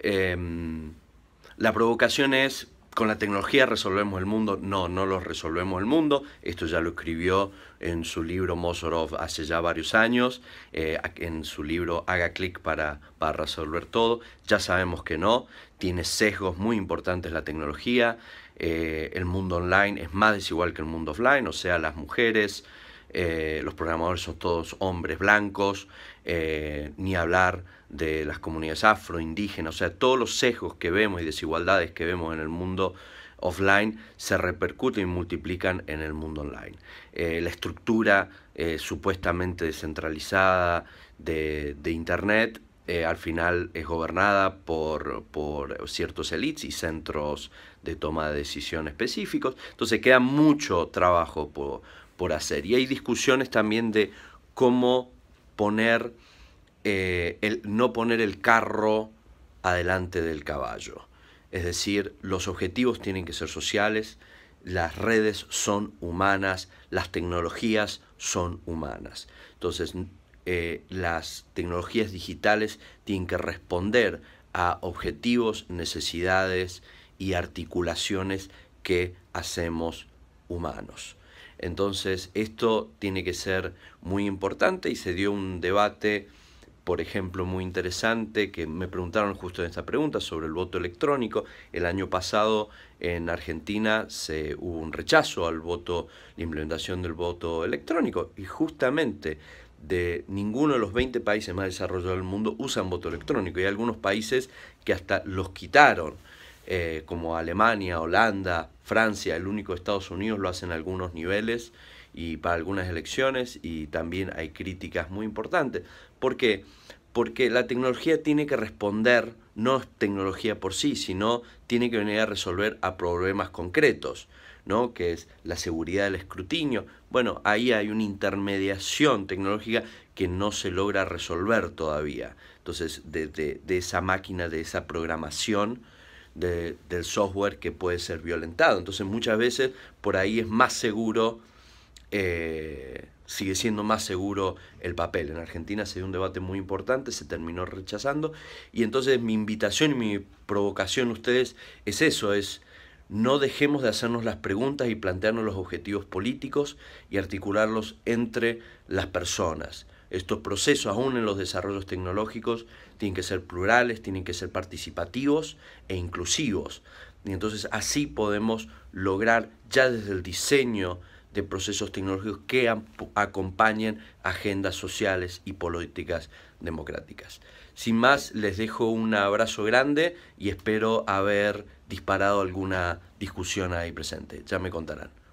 Em, la provocación es, con la tecnología resolvemos el mundo. No, no lo resolvemos el mundo. Esto ya lo escribió en su libro Mozorov hace ya varios años, eh, en su libro Haga clic para, resolver todo. Ya sabemos que no, tiene sesgos muy importantes la tecnología. Eh, el mundo online es más desigual que el mundo offline, o sea, las mujeres, eh, los programadores son todos hombres blancos, eh, ni hablar de las comunidades afro, indígenas, o sea, todos los sesgos que vemos y desigualdades que vemos en el mundo offline se repercuten y multiplican en el mundo online. Eh, la estructura supuestamente descentralizada de, Internet al final es gobernada por, por ciertos elites y centros de toma de decisiones específicos. Entonces queda mucho trabajo por, y hay discusiones también de cómo poner, eh, no poner el carro adelante del caballo. Es decir, los objetivos tienen que ser sociales, las redes son humanas, las tecnologías son humanas. Entonces, eh, las tecnologías digitales tienen que responder a objetivos, necesidades y articulaciones que hacemos humanos. Entonces esto tiene que ser muy importante y se dio un debate, por ejemplo, muy interesante que me preguntaron justo en esta pregunta sobre el voto electrónico. El año pasado en Argentina se hubo un rechazo al voto, la implementación del voto electrónico y justamente de ninguno de los 20 países más desarrollados del mundo usan voto electrónico. y algunos países que hasta los quitaron. Eh, como Alemania, Holanda, Francia, el único Estados Unidos lo hacen a algunos niveles y para algunas elecciones y también hay críticas muy importantes. ¿Por qué? Porque la tecnología tiene que responder, no es tecnología por sí, sino tiene que venir a resolver a problemas concretos, que es la seguridad del escrutinio. Bueno, ahí hay una intermediación tecnológica que no se logra resolver todavía. Entonces, de esa máquina, de esa programación, del software que puede ser violentado. Entonces muchas veces por ahí es más seguro, eh, sigue siendo más seguro el papel. En Argentina se dio un debate muy importante, se terminó rechazando. Y entonces mi invitación y mi provocación a ustedes es eso, es no dejemos de hacernos las preguntas y plantearnos los objetivos políticos y articularlos entre las personas. Estos procesos, aún en los desarrollos tecnológicos, tienen que ser plurales, tienen que ser participativos e inclusivos. Y entonces así podemos lograr ya desde el diseño de procesos tecnológicos que acompañen agendas sociales y políticas democráticas. Sin más, les dejo un abrazo grande y espero haber disparado alguna discusión ahí presente. Ya me contarán.